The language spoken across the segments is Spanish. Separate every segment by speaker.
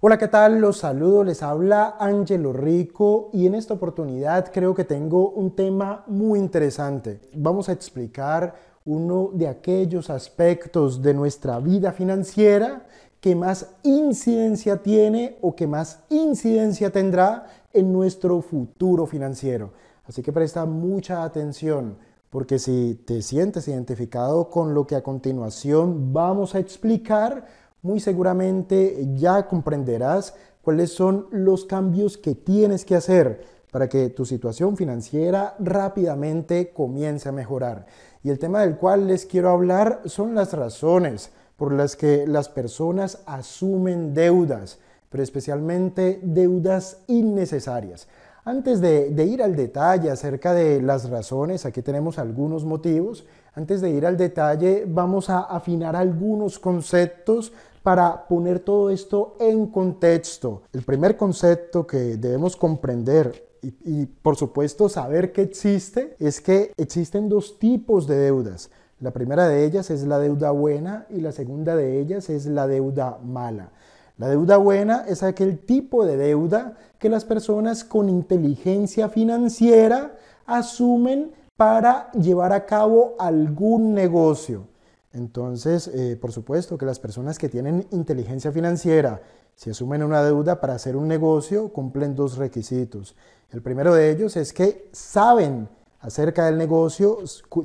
Speaker 1: Hola, ¿qué tal? Los saludo, les habla Angelo Rico y en esta oportunidad creo que tengo un tema muy interesante. Vamos a explicar uno de aquellos aspectos de nuestra vida financiera que más incidencia tiene o que más incidencia tendrá en nuestro futuro financiero. Así que presta mucha atención porque si te sientes identificado con lo que a continuación vamos a explicar, muy seguramente ya comprenderás cuáles son los cambios que tienes que hacer para que tu situación financiera rápidamente comience a mejorar. Y el tema del cual les quiero hablar son las razones por las que las personas asumen deudas, pero especialmente deudas innecesarias. Antes de, ir al detalle acerca de las razones, aquí tenemos algunos motivos, antes de ir al detalle, vamos a afinar algunos conceptos para poner todo esto en contexto. El primer concepto que debemos comprender y, por supuesto saber que existe es que existen dos tipos de deudas. La primera de ellas es la deuda buena y la segunda de ellas es la deuda mala. La deuda buena es aquel tipo de deuda que las personas con inteligencia financiera asumen para llevar a cabo algún negocio. Entonces, eh, por supuesto que las personas que tienen inteligencia financiera, si asumen una deuda para hacer un negocio, cumplen dos requisitos. El primero de ellos es que saben acerca del negocio,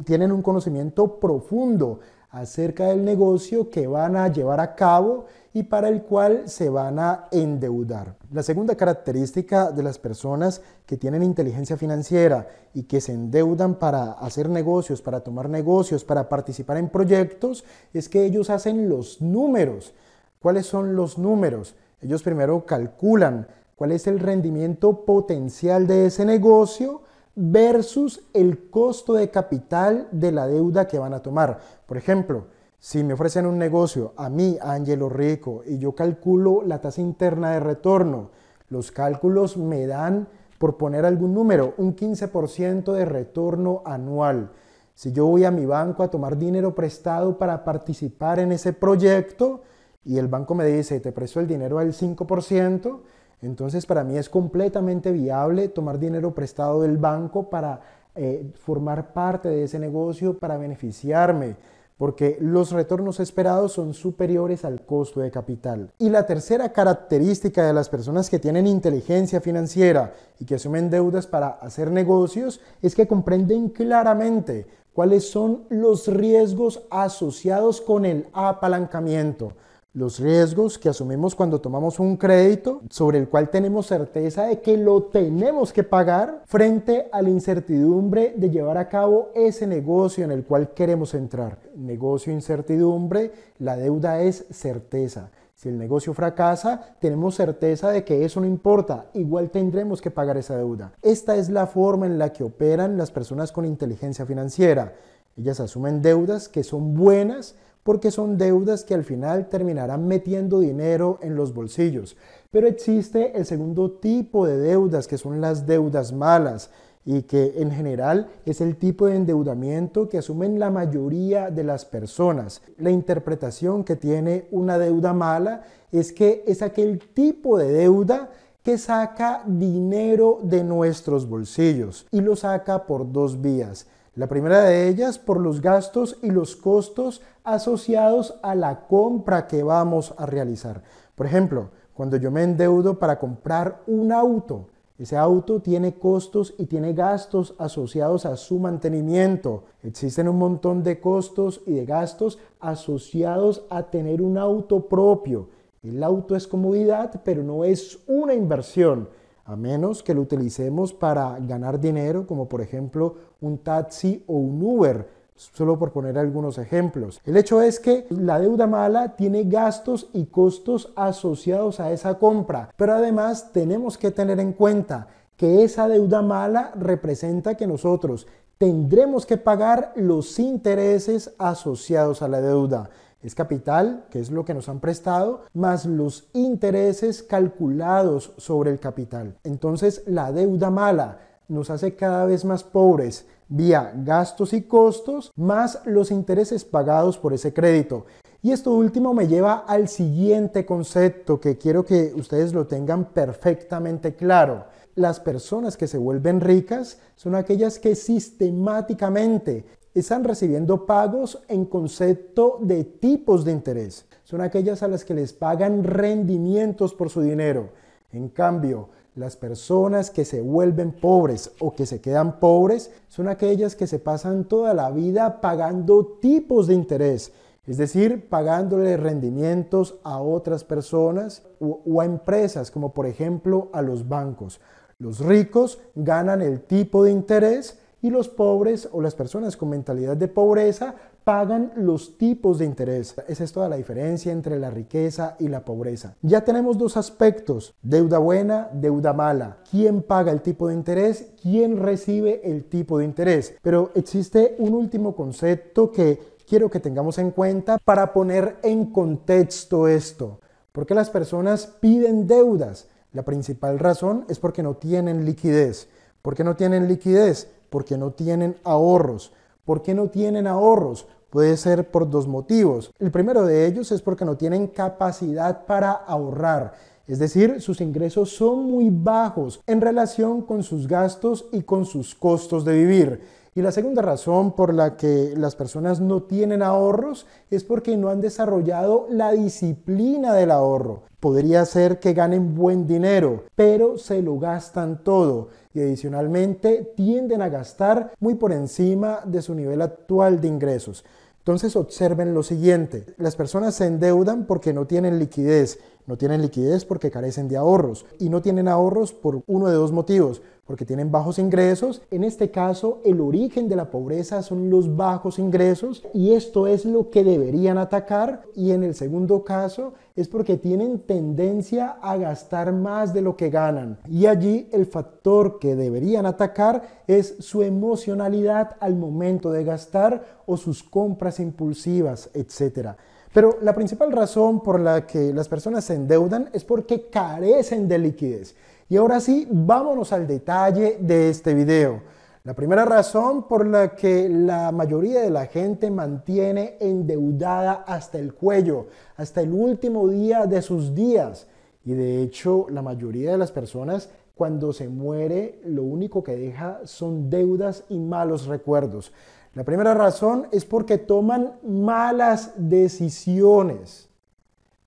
Speaker 1: tienen un conocimiento profundo acerca del negocio que van a llevar a cabo y para el cual se van a endeudar. La segunda característica de las personas que tienen inteligencia financiera y que se endeudan para hacer negocios, para tomar negocios, para participar en proyectos, es que ellos hacen los números. ¿Cuáles son los números? Ellos primero calculan cuál es el rendimiento potencial de ese negocio versus el costo de capital de la deuda que van a tomar. Por ejemplo, si me ofrecen un negocio a mí, Ángelo Rico, y yo calculo la tasa interna de retorno, los cálculos me dan, por poner algún número, un 15% de retorno anual. Si yo voy a mi banco a tomar dinero prestado para participar en ese proyecto y el banco me dice, te presto el dinero al 5%, entonces para mí es completamente viable tomar dinero prestado del banco para eh, formar parte de ese negocio, para beneficiarme porque los retornos esperados son superiores al costo de capital. Y la tercera característica de las personas que tienen inteligencia financiera y que asumen deudas para hacer negocios es que comprenden claramente cuáles son los riesgos asociados con el apalancamiento los riesgos que asumimos cuando tomamos un crédito sobre el cual tenemos certeza de que lo tenemos que pagar frente a la incertidumbre de llevar a cabo ese negocio en el cual queremos entrar. Negocio incertidumbre, la deuda es certeza. Si el negocio fracasa, tenemos certeza de que eso no importa, igual tendremos que pagar esa deuda. Esta es la forma en la que operan las personas con inteligencia financiera. Ellas asumen deudas que son buenas porque son deudas que al final terminarán metiendo dinero en los bolsillos. Pero existe el segundo tipo de deudas, que son las deudas malas y que en general es el tipo de endeudamiento que asumen la mayoría de las personas. La interpretación que tiene una deuda mala es que es aquel tipo de deuda que saca dinero de nuestros bolsillos y lo saca por dos vías. La primera de ellas por los gastos y los costos asociados a la compra que vamos a realizar. Por ejemplo, cuando yo me endeudo para comprar un auto, ese auto tiene costos y tiene gastos asociados a su mantenimiento. Existen un montón de costos y de gastos asociados a tener un auto propio. El auto es comodidad, pero no es una inversión a menos que lo utilicemos para ganar dinero, como por ejemplo un taxi o un Uber, solo por poner algunos ejemplos. El hecho es que la deuda mala tiene gastos y costos asociados a esa compra, pero además tenemos que tener en cuenta que esa deuda mala representa que nosotros tendremos que pagar los intereses asociados a la deuda. Es capital, que es lo que nos han prestado, más los intereses calculados sobre el capital. Entonces la deuda mala nos hace cada vez más pobres vía gastos y costos, más los intereses pagados por ese crédito. Y esto último me lleva al siguiente concepto que quiero que ustedes lo tengan perfectamente claro. Las personas que se vuelven ricas son aquellas que sistemáticamente están recibiendo pagos en concepto de tipos de interés. Son aquellas a las que les pagan rendimientos por su dinero. En cambio, las personas que se vuelven pobres o que se quedan pobres son aquellas que se pasan toda la vida pagando tipos de interés, es decir, pagándole rendimientos a otras personas o, a empresas, como por ejemplo a los bancos. Los ricos ganan el tipo de interés y los pobres o las personas con mentalidad de pobreza pagan los tipos de interés. Esa es toda la diferencia entre la riqueza y la pobreza. Ya tenemos dos aspectos, deuda buena, deuda mala. ¿Quién paga el tipo de interés? ¿Quién recibe el tipo de interés? Pero existe un último concepto que quiero que tengamos en cuenta para poner en contexto esto. ¿Por qué las personas piden deudas? La principal razón es porque no tienen liquidez. ¿Por qué no tienen liquidez? porque no tienen ahorros. ¿Por qué no tienen ahorros? Puede ser por dos motivos. El primero de ellos es porque no tienen capacidad para ahorrar. Es decir, sus ingresos son muy bajos en relación con sus gastos y con sus costos de vivir. Y la segunda razón por la que las personas no tienen ahorros es porque no han desarrollado la disciplina del ahorro. Podría ser que ganen buen dinero, pero se lo gastan todo y adicionalmente tienden a gastar muy por encima de su nivel actual de ingresos. Entonces observen lo siguiente, las personas se endeudan porque no tienen liquidez, no tienen liquidez porque carecen de ahorros y no tienen ahorros por uno de dos motivos porque tienen bajos ingresos. En este caso, el origen de la pobreza son los bajos ingresos y esto es lo que deberían atacar. Y en el segundo caso, es porque tienen tendencia a gastar más de lo que ganan. Y allí el factor que deberían atacar es su emocionalidad al momento de gastar o sus compras impulsivas, etc. Pero la principal razón por la que las personas se endeudan es porque carecen de liquidez. Y ahora sí, vámonos al detalle de este video. La primera razón por la que la mayoría de la gente mantiene endeudada hasta el cuello, hasta el último día de sus días. Y de hecho, la mayoría de las personas cuando se muere lo único que deja son deudas y malos recuerdos. La primera razón es porque toman malas decisiones.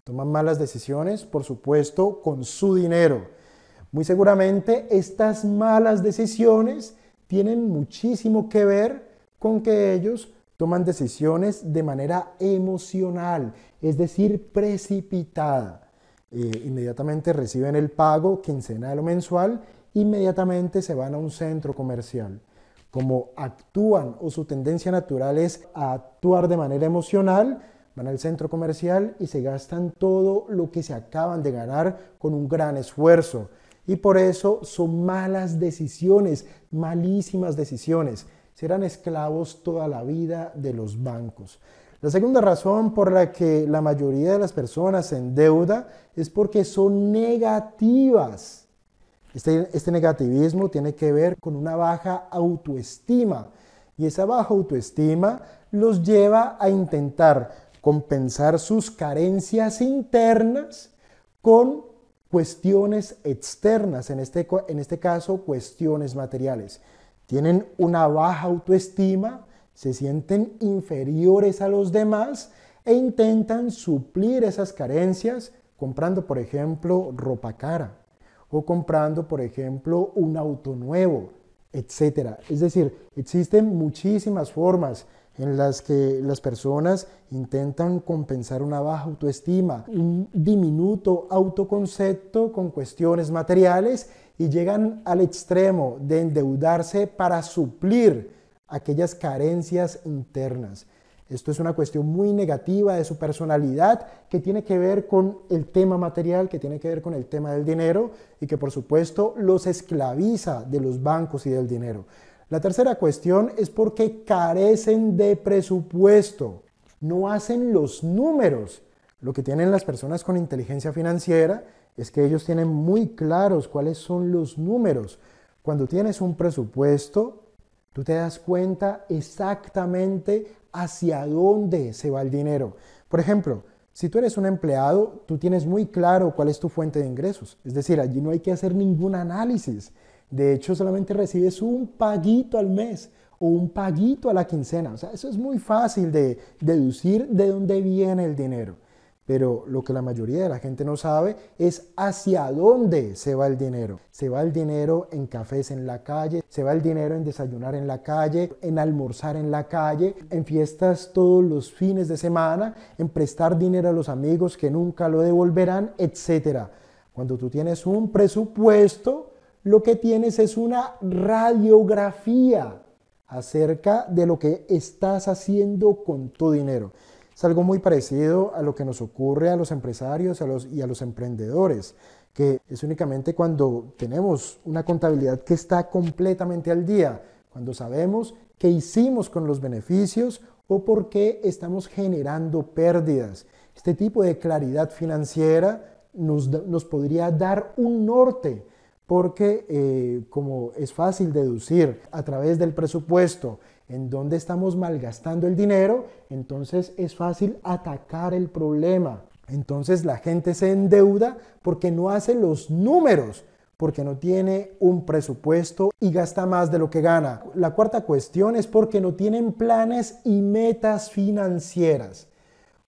Speaker 1: Toman malas decisiones, por supuesto, con su dinero. Muy seguramente estas malas decisiones tienen muchísimo que ver con que ellos toman decisiones de manera emocional, es decir, precipitada. Eh, inmediatamente reciben el pago quincenal o mensual, inmediatamente se van a un centro comercial. Como actúan o su tendencia natural es a actuar de manera emocional, van al centro comercial y se gastan todo lo que se acaban de ganar con un gran esfuerzo. Y por eso son malas decisiones, malísimas decisiones. Serán esclavos toda la vida de los bancos. La segunda razón por la que la mayoría de las personas en deuda es porque son negativas. Este, este negativismo tiene que ver con una baja autoestima y esa baja autoestima los lleva a intentar compensar sus carencias internas con cuestiones externas, en este, en este caso cuestiones materiales. Tienen una baja autoestima, se sienten inferiores a los demás e intentan suplir esas carencias comprando, por ejemplo, ropa cara o comprando, por ejemplo, un auto nuevo, etc. Es decir, existen muchísimas formas en las que las personas intentan compensar una baja autoestima, un diminuto autoconcepto con cuestiones materiales y llegan al extremo de endeudarse para suplir aquellas carencias internas. Esto es una cuestión muy negativa de su personalidad que tiene que ver con el tema material, que tiene que ver con el tema del dinero y que por supuesto los esclaviza de los bancos y del dinero. La tercera cuestión es porque carecen de presupuesto. No hacen los números. Lo que tienen las personas con inteligencia financiera es que ellos tienen muy claros cuáles son los números. Cuando tienes un presupuesto, tú te das cuenta exactamente hacia dónde se va el dinero. Por ejemplo, si tú eres un empleado, tú tienes muy claro cuál es tu fuente de ingresos. Es decir, allí no hay que hacer ningún análisis. De hecho, solamente recibes un paguito al mes o un paguito a la quincena. O sea, eso es muy fácil de deducir de dónde viene el dinero. Pero lo que la mayoría de la gente no sabe es hacia dónde se va el dinero. Se va el dinero en cafés en la calle, se va el dinero en desayunar en la calle, en almorzar en la calle, en fiestas todos los fines de semana, en prestar dinero a los amigos que nunca lo devolverán, etcétera. Cuando tú tienes un presupuesto, lo que tienes es una radiografía acerca de lo que estás haciendo con tu dinero. Es algo muy parecido a lo que nos ocurre a los empresarios y a los emprendedores, que es únicamente cuando tenemos una contabilidad que está completamente al día, cuando sabemos qué hicimos con los beneficios o por qué estamos generando pérdidas. Este tipo de claridad financiera nos podría dar un norte porque eh, como es fácil deducir a través del presupuesto en dónde estamos malgastando el dinero, entonces es fácil atacar el problema. Entonces la gente se endeuda porque no hace los números, porque no tiene un presupuesto y gasta más de lo que gana. La cuarta cuestión es porque no tienen planes y metas financieras.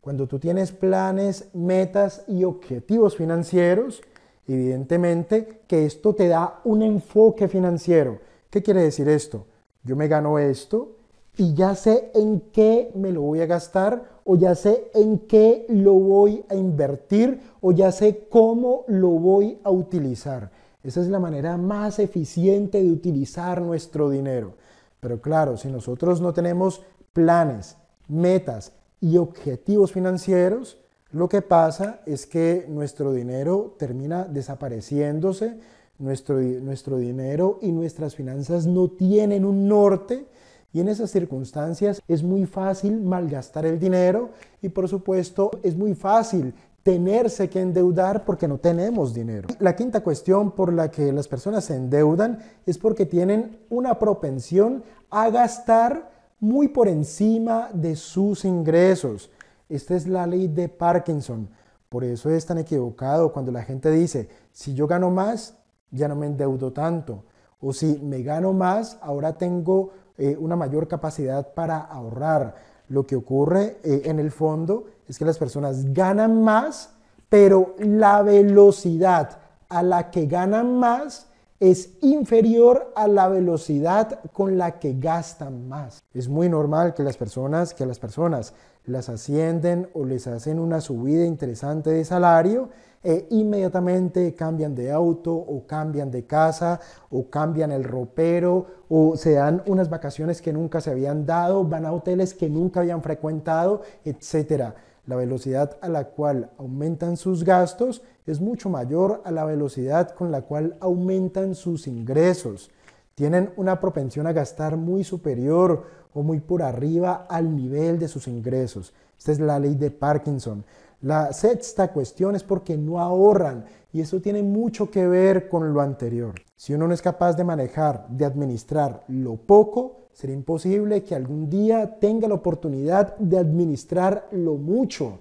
Speaker 1: Cuando tú tienes planes, metas y objetivos financieros, Evidentemente que esto te da un enfoque financiero. ¿Qué quiere decir esto? Yo me gano esto y ya sé en qué me lo voy a gastar o ya sé en qué lo voy a invertir o ya sé cómo lo voy a utilizar. Esa es la manera más eficiente de utilizar nuestro dinero. Pero claro, si nosotros no tenemos planes, metas y objetivos financieros, lo que pasa es que nuestro dinero termina desapareciéndose, nuestro, nuestro dinero y nuestras finanzas no tienen un norte y en esas circunstancias es muy fácil malgastar el dinero y por supuesto es muy fácil tenerse que endeudar porque no tenemos dinero. La quinta cuestión por la que las personas se endeudan es porque tienen una propensión a gastar muy por encima de sus ingresos. Esta es la ley de Parkinson. Por eso es tan equivocado cuando la gente dice, si yo gano más, ya no me endeudo tanto. O si me gano más, ahora tengo eh, una mayor capacidad para ahorrar. Lo que ocurre eh, en el fondo es que las personas ganan más, pero la velocidad a la que ganan más es inferior a la velocidad con la que gastan más. Es muy normal que las personas, que las personas las ascienden o les hacen una subida interesante de salario e inmediatamente cambian de auto o cambian de casa o cambian el ropero o se dan unas vacaciones que nunca se habían dado, van a hoteles que nunca habían frecuentado, etc. La velocidad a la cual aumentan sus gastos es mucho mayor a la velocidad con la cual aumentan sus ingresos tienen una propensión a gastar muy superior o muy por arriba al nivel de sus ingresos. Esta es la ley de Parkinson. La sexta cuestión es porque no ahorran y eso tiene mucho que ver con lo anterior. Si uno no es capaz de manejar, de administrar lo poco, será imposible que algún día tenga la oportunidad de administrar lo mucho.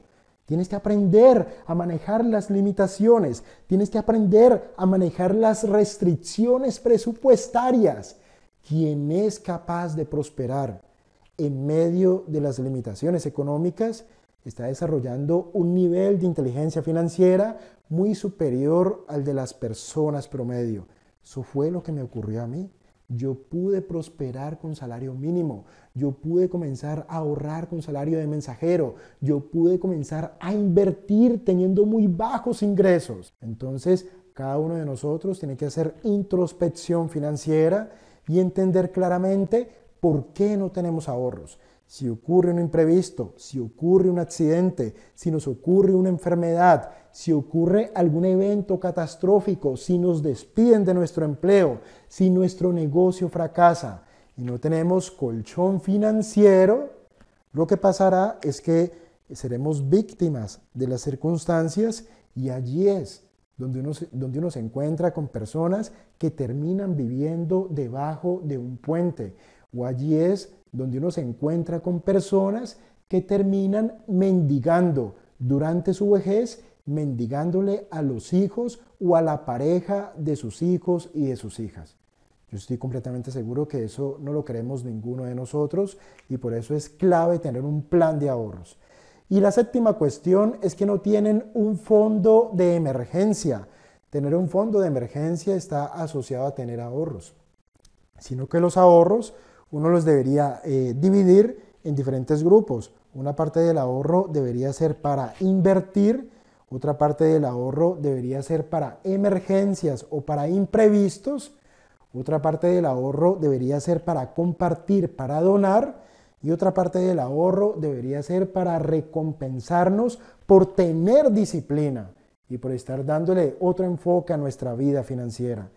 Speaker 1: Tienes que aprender a manejar las limitaciones, tienes que aprender a manejar las restricciones presupuestarias. Quien es capaz de prosperar en medio de las limitaciones económicas está desarrollando un nivel de inteligencia financiera muy superior al de las personas promedio. Eso fue lo que me ocurrió a mí. Yo pude prosperar con salario mínimo. Yo pude comenzar a ahorrar con salario de mensajero. Yo pude comenzar a invertir teniendo muy bajos ingresos. Entonces, cada uno de nosotros tiene que hacer introspección financiera y entender claramente por qué no tenemos ahorros. Si ocurre un imprevisto, si ocurre un accidente, si nos ocurre una enfermedad, si ocurre algún evento catastrófico, si nos despiden de nuestro empleo, si nuestro negocio fracasa y no tenemos colchón financiero, lo que pasará es que seremos víctimas de las circunstancias y allí es donde uno, se encuentra con personas que terminan viviendo debajo de un puente o allí es donde uno se encuentra con personas que terminan mendigando durante su vejez, mendigándole a los hijos o a la pareja de sus hijos y de sus hijas. Yo estoy completamente seguro que eso no lo queremos ninguno de nosotros y por eso es clave tener un plan de ahorros. Y la séptima cuestión es que no tienen un fondo de emergencia. Tener un fondo de emergencia está asociado a tener ahorros, sino que los ahorros uno los debería eh, dividir en diferentes grupos. Una parte del ahorro debería ser para invertir, otra parte del ahorro debería ser para emergencias o para imprevistos, otra parte del ahorro debería ser para compartir, para donar, y otra parte del ahorro debería ser para recompensarnos por tener disciplina y por estar dándole otro enfoque a nuestra vida financiera.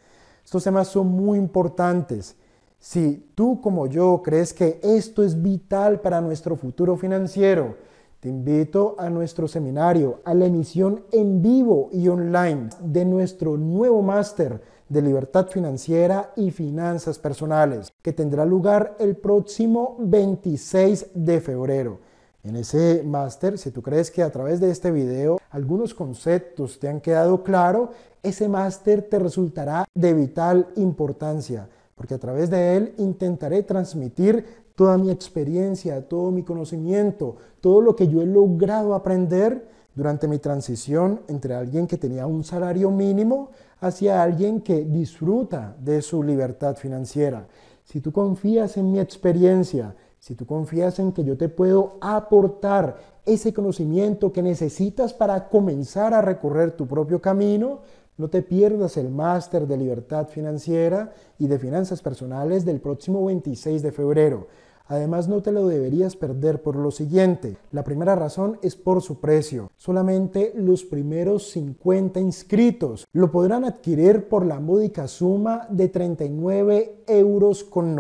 Speaker 1: Estos temas son muy importantes. Si tú como yo crees que esto es vital para nuestro futuro financiero, te invito a nuestro seminario, a la emisión en vivo y online de nuestro nuevo máster de libertad financiera y finanzas personales, que tendrá lugar el próximo 26 de febrero. En ese máster, si tú crees que a través de este video algunos conceptos te han quedado claro, ese máster te resultará de vital importancia porque a través de él intentaré transmitir toda mi experiencia, todo mi conocimiento, todo lo que yo he logrado aprender durante mi transición entre alguien que tenía un salario mínimo hacia alguien que disfruta de su libertad financiera. Si tú confías en mi experiencia, si tú confías en que yo te puedo aportar ese conocimiento que necesitas para comenzar a recorrer tu propio camino, no te pierdas el máster de libertad financiera y de finanzas personales del próximo 26 de febrero. Además, no te lo deberías perder por lo siguiente. La primera razón es por su precio. Solamente los primeros 50 inscritos lo podrán adquirir por la módica suma de 39 euros con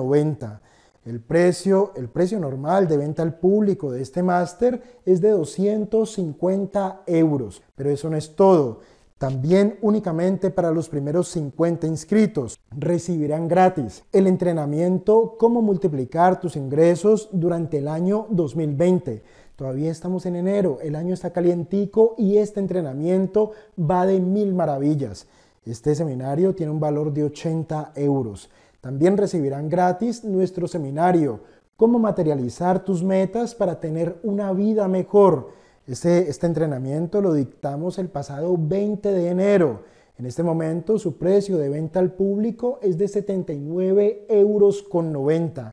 Speaker 1: El precio, el precio normal de venta al público de este máster es de 250 euros, pero eso no es todo también únicamente para los primeros 50 inscritos recibirán gratis el entrenamiento Cómo multiplicar tus ingresos durante el año 2020. Todavía estamos en enero, el año está calientico y este entrenamiento va de mil maravillas. Este seminario tiene un valor de 80 euros. También recibirán gratis nuestro seminario Cómo materializar tus metas para tener una vida mejor este, este, entrenamiento lo dictamos el pasado 20 de enero. En este momento su precio de venta al público es de 79,90 euros con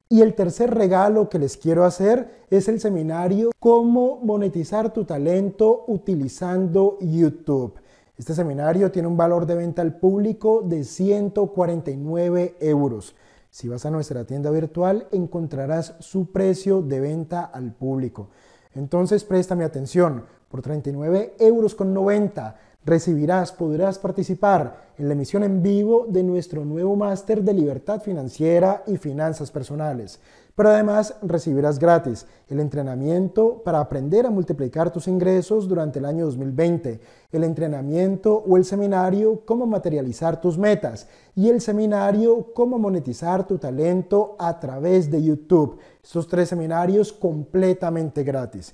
Speaker 1: Y el tercer regalo que les quiero hacer es el seminario Cómo monetizar tu talento utilizando YouTube. Este seminario tiene un valor de venta al público de 149 euros. Si vas a nuestra tienda virtual encontrarás su precio de venta al público. Entonces préstame atención, por 39 euros con 90 recibirás, podrás participar en la emisión en vivo de nuestro nuevo máster de libertad financiera y finanzas personales. Pero además recibirás gratis el entrenamiento para aprender a multiplicar tus ingresos durante el año 2020, el entrenamiento o el seminario Cómo materializar tus metas y el seminario Cómo monetizar tu talento a través de YouTube. Estos tres seminarios completamente gratis.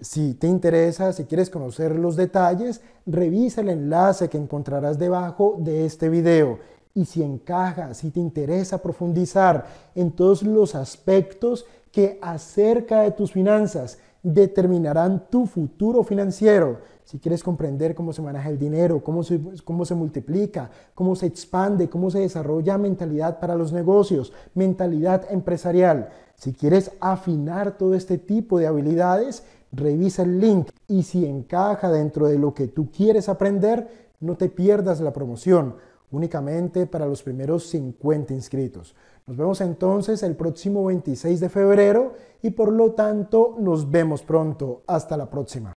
Speaker 1: Si te interesa, si quieres conocer los detalles, revisa el enlace que encontrarás debajo de este video. Y si encaja, si te interesa profundizar en todos los aspectos que acerca de tus finanzas determinarán tu futuro financiero, si quieres comprender cómo se maneja el dinero, cómo se, cómo se multiplica, cómo se expande, cómo se desarrolla mentalidad para los negocios, mentalidad empresarial, si quieres afinar todo este tipo de habilidades, revisa el link y si encaja dentro de lo que tú quieres aprender, no te pierdas la promoción, únicamente para los primeros 50 inscritos. Nos vemos entonces el próximo 26 de febrero y por lo tanto nos vemos pronto. Hasta la próxima.